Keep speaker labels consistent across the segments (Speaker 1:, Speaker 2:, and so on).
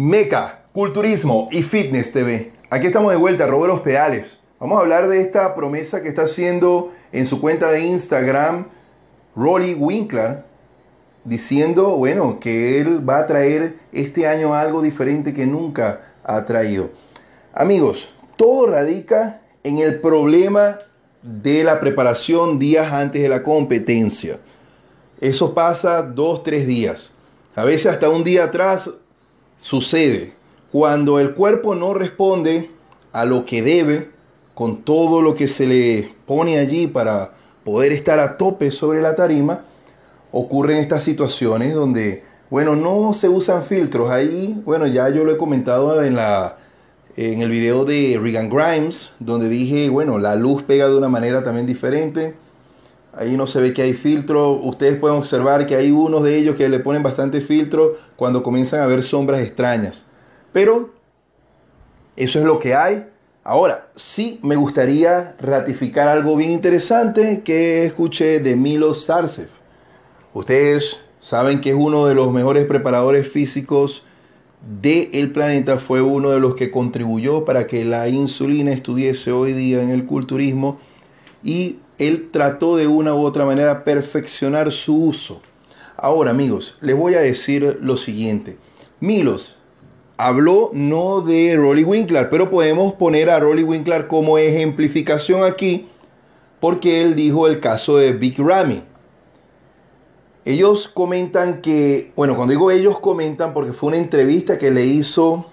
Speaker 1: Meca, Culturismo y Fitness TV. Aquí estamos de vuelta, Roberos Pedales. Vamos a hablar de esta promesa que está haciendo en su cuenta de Instagram Rory Winkler, diciendo, bueno, que él va a traer este año algo diferente que nunca ha traído. Amigos, todo radica en el problema de la preparación días antes de la competencia. Eso pasa dos, tres días. A veces hasta un día atrás sucede cuando el cuerpo no responde a lo que debe con todo lo que se le pone allí para poder estar a tope sobre la tarima, ocurren estas situaciones donde, bueno, no se usan filtros. Ahí, bueno, ya yo lo he comentado en, en el video de Regan Grimes, donde dije, bueno, la luz pega de una manera también diferente Ahí no se ve que hay filtro. Ustedes pueden observar que hay unos de ellos que le ponen bastante filtro cuando comienzan a ver sombras extrañas. Pero eso es lo que hay. Ahora, sí me gustaría ratificar algo bien interesante que escuché de Milo Sarcev. Ustedes saben que es uno de los mejores preparadores físicos del planeta. Fue uno de los que contribuyó para que la insulina estuviese hoy día en el culturismo. Y él trató de una u otra manera perfeccionar su uso. Ahora amigos, les voy a decir lo siguiente. Milos habló no de Rolly Winkler, pero podemos poner a Rolly Winkler como ejemplificación aquí, porque él dijo el caso de Big Ramy. Ellos comentan que, bueno, cuando digo ellos comentan, porque fue una entrevista que le hizo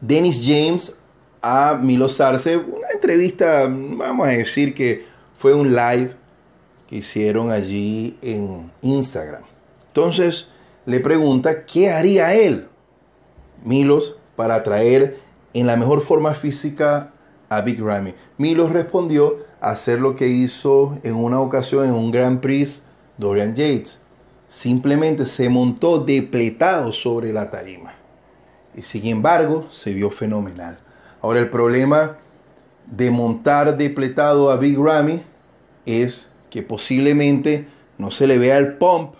Speaker 1: Dennis James a Milos Arce. una entrevista, vamos a decir que fue un live que hicieron allí en Instagram. Entonces le pregunta, ¿qué haría él, Milos, para atraer en la mejor forma física a Big Ramy? Milos respondió hacer lo que hizo en una ocasión en un Grand Prix Dorian Yates. Simplemente se montó depletado sobre la tarima. Y sin embargo, se vio fenomenal. Ahora el problema de montar depletado a Big Ramy es que posiblemente no se le vea el pump,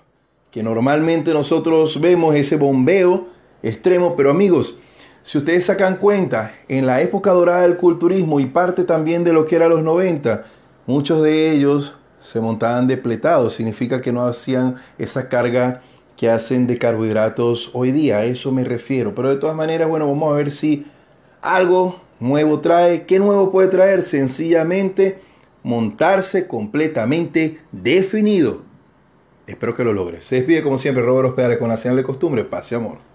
Speaker 1: que normalmente nosotros vemos ese bombeo extremo, pero amigos, si ustedes sacan cuenta, en la época dorada del culturismo y parte también de lo que era los 90, muchos de ellos se montaban depletados, significa que no hacían esa carga que hacen de carbohidratos hoy día, a eso me refiero. Pero de todas maneras, bueno, vamos a ver si algo nuevo trae. ¿Qué nuevo puede traer? Sencillamente montarse completamente definido. Espero que lo logres. Se despide como siempre Roberto pedales con la señal de costumbre. Pase amor.